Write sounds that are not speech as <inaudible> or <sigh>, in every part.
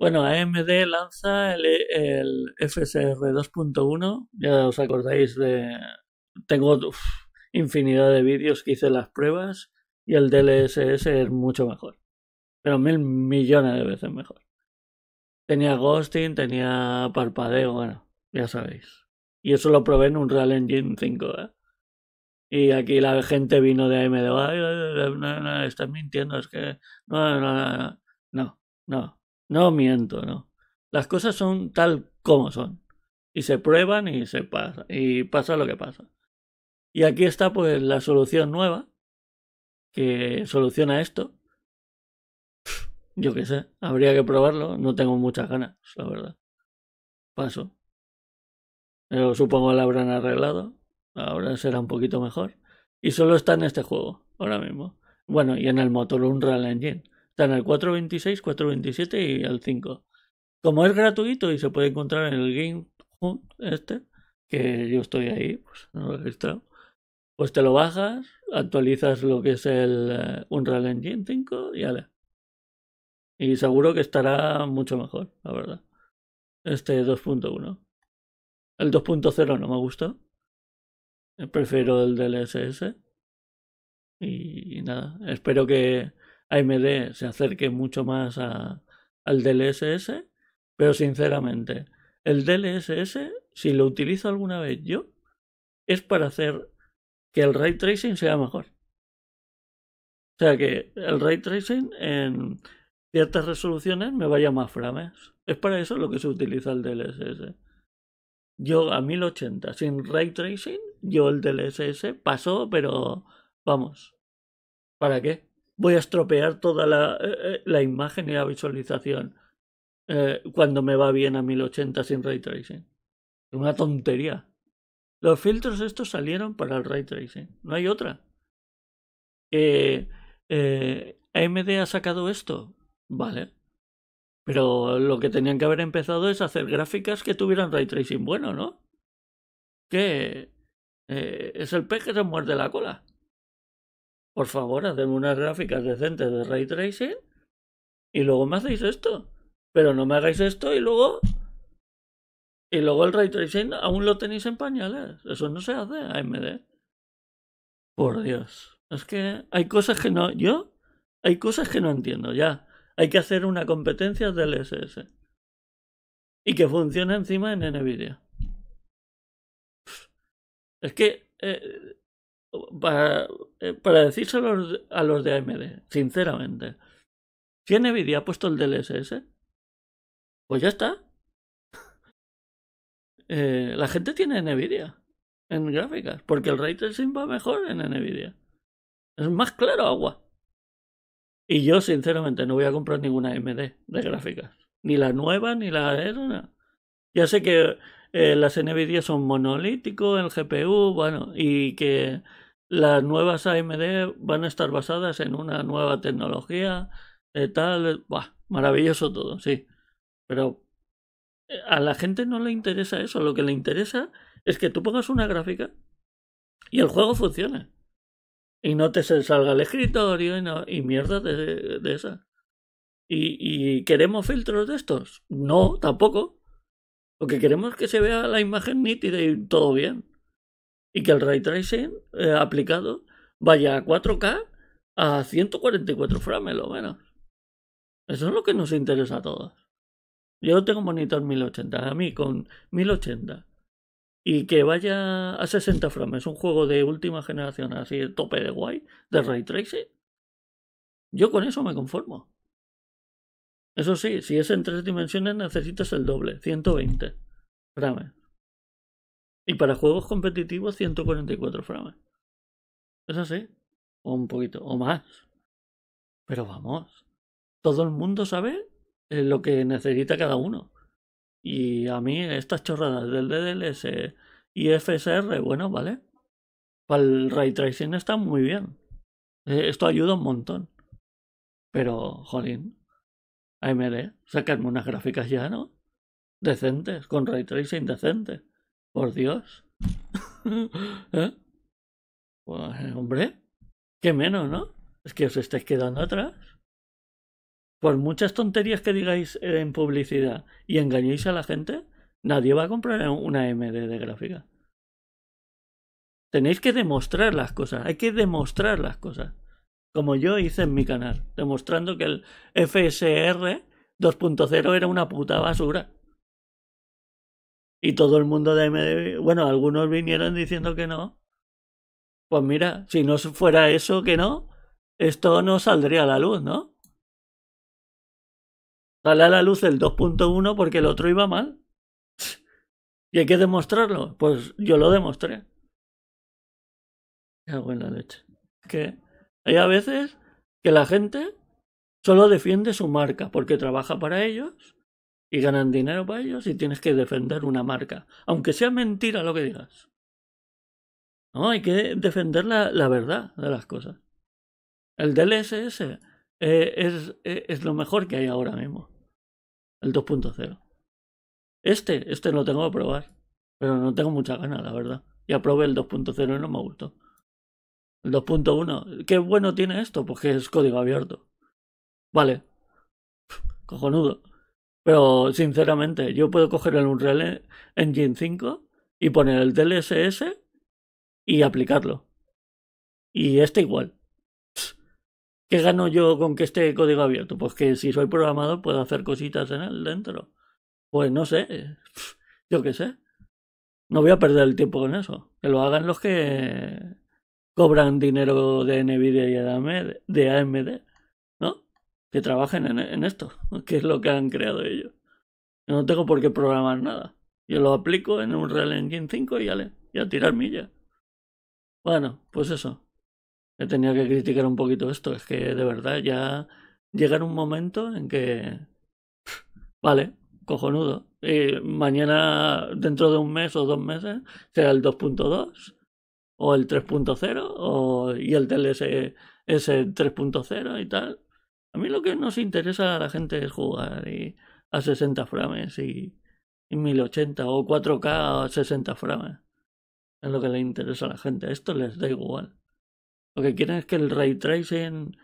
Bueno, AMD lanza el, FSR 2.1, ya os acordáis de... Tengo infinidad de vídeos que hice las pruebas y el DLSS es mucho mejor, pero mil millones de veces mejor. Tenía ghosting, tenía parpadeo, bueno, ya sabéis. Y eso lo probé en un Real Engine 5, ¿eh? Y aquí la gente vino de AMD, Ay, no, no, estás mintiendo, es que... No, no, no, no, no. No miento, no. Las cosas son tal como son. Y se prueban y se pasa. Y pasa lo que pasa. Y aquí está pues la solución nueva que soluciona esto. Yo qué sé, habría que probarlo. No tengo muchas ganas, la verdad. Paso. Pero supongo la habrán arreglado. Ahora será un poquito mejor. Y solo está en este juego, ahora mismo. Bueno, y en el motor Unreal Engine están al 4.26, 4.27 y al 5. Como es gratuito y se puede encontrar en el Game este, que yo estoy ahí, pues no lo he registrado, pues te lo bajas, actualizas lo que es el eh, Unreal Engine 5 y ya. Y seguro que estará mucho mejor, la verdad. Este 2.1. El 2.0 no me gustó. Prefiero el del SS. Y nada, espero que AMD se acerque mucho más a, al DLSS, pero sinceramente, el DLSS, si lo utilizo alguna vez yo, es para hacer que el ray tracing sea mejor. O sea, que el ray tracing en ciertas resoluciones me vaya más frames. Es para eso lo que se utiliza el DLSS. Yo a 1080 sin ray tracing, yo el DLSS pasó, pero vamos, ¿para qué? voy a estropear toda la, eh, eh, imagen y la visualización eh, cuando me va bien a 1080 sin ray tracing. Una tontería. Los filtros estos salieron para el ray tracing, no hay otra. Eh, AMD ha sacado esto, vale. Pero lo que tenían que haber empezado es hacer gráficas que tuvieran ray tracing bueno, ¿no? Que es el pez que se muerde la cola por favor, hacedme unas gráficas decentes de ray tracing y luego me hacéis esto. Pero no me hagáis esto y luego. Y luego el ray tracing aún lo tenéis en pañales. Eso no se hace, AMD. Por Dios. Es que hay cosas que no. Yo. Hay cosas que no entiendo ya. Hay que hacer una competencia del SS. Y que funcione encima en NVIDIA. Es que. Eh, eh, para, para a los, de AMD, sinceramente. Si Nvidia ha puesto el DLSS, pues ya está. <laughs> eh, la gente tiene Nvidia en gráficas, porque el ray tracing va mejor en Nvidia. Es más claro agua. Y yo, sinceramente, no voy a comprar ninguna AMD de gráficas. Ni la nueva, ni la... Ya sé que eh, las NVIDIA son monolíticos, el GPU, bueno, y que las nuevas AMD van a estar basadas en una nueva tecnología, eh, tal, eh, bah, maravilloso todo, sí. Pero a la gente no le interesa eso, lo que le interesa es que tú pongas una gráfica y el juego funcione. Y no te salga el escritorio y, no, y mierda de, de esa. ¿Y, ¿Y queremos filtros de estos? No, tampoco. Lo que queremos es que se vea la imagen nítida y todo bien. Y que el ray tracing eh, aplicado vaya a 4K a 144 frames, lo menos. Eso es lo que nos interesa a todos. Yo tengo monitor 1080, a mí con 1080. Y que vaya a 60 frames, un juego de última generación así, el tope de guay, de ray tracing. Yo con eso me conformo. Eso sí, si es en tres dimensiones necesitas el doble, 120 frames. Y para juegos competitivos, 144 frames. Eso sí, o un poquito, o más. Pero vamos, todo el mundo sabe eh, lo que necesita cada uno. Y a mí estas chorradas del DDLS y FSR, bueno, vale. Para el ray tracing está muy bien. Eh, esto ayuda un montón. Pero, jolín, AMD, sacarme unas gráficas ya, ¿no? Decentes, con ray tracing decente. Por Dios. <laughs> ¿Eh? Pues, hombre, qué menos, ¿no? Es que os estáis quedando atrás. Por muchas tonterías que digáis en publicidad y engañéis a la gente, nadie va a comprar una AMD de gráfica. Tenéis que demostrar las cosas, hay que demostrar las cosas como yo hice en mi canal, demostrando que el FSR 2.0 era una puta basura. Y todo el mundo de MDB, bueno, algunos vinieron diciendo que no. Pues mira, si no fuera eso que no, esto no saldría a la luz, ¿no? Sale a la luz el 2.1 porque el otro iba mal. <laughs> Y hay que demostrarlo. Pues yo lo demostré. Hago en la leche. ¿Qué? Hay a veces que la gente solo defiende su marca porque trabaja para ellos y ganan dinero para ellos y tienes que defender una marca, aunque sea mentira lo que digas. No, hay que defender la, verdad de las cosas. El DLSS eh, es, eh, es, lo mejor que hay ahora mismo. El 2.0. Este, este lo tengo que probar. Pero no tengo mucha ganas, la verdad. Ya probé el 2.0 y no me gustó. 2.1. ¿Qué bueno tiene esto? Pues es código abierto. Vale. Cojonudo. Pero sinceramente, yo puedo coger el Unreal Engine 5 y poner el DLSS y aplicarlo. Y este igual. ¿Qué gano yo con que esté código abierto? Pues que si soy programador puedo hacer cositas en él dentro. Pues no sé. Yo qué sé. No voy a perder el tiempo con eso. Que lo hagan los que cobran dinero de Nvidia y de AMD, ¿no? Que trabajen en, esto, <laughs> que es lo que han creado ellos. Yo no tengo por qué programar nada. Yo lo aplico en un Real Engine 5 y, ale, y a tirar millas. Bueno, pues eso. He tenido que criticar un poquito esto. Es que de verdad ya llega un momento en que. <laughs> Vale, cojonudo. Y mañana, dentro de un mes o dos meses, será el 2.2 o el 3.0 y el TLS 3.0 y tal. A mí lo que nos interesa a la gente es jugar a 60 frames y, mil 1080 o 4K a 60 frames. Es lo que le interesa a la gente. esto les da igual. Lo que quieren es que el ray tracing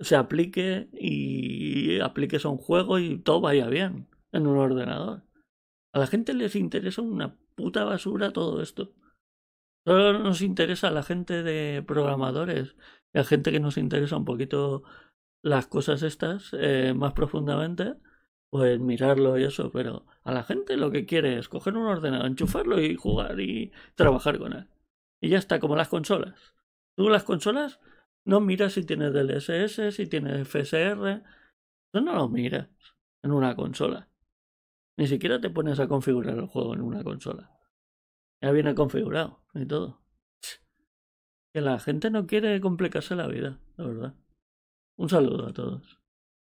se aplique y apliques a un juego y todo vaya bien en un ordenador. A la gente les interesa una puta basura todo esto. Solo nos interesa a la gente de programadores y a gente que nos interesa un poquito las cosas estas eh, más profundamente, pues mirarlo y eso, pero a la gente lo que quiere es coger un ordenador, enchufarlo y jugar y trabajar con él. Y ya está, como las consolas. Tú las consolas no miras si tienes DLSS, si tienes FSR, tú no lo miras en una consola. Ni siquiera te pones a configurar el juego en una consola. Ya viene configurado y todo. Que la gente no quiere complicarse la vida, la verdad. Un saludo a todos.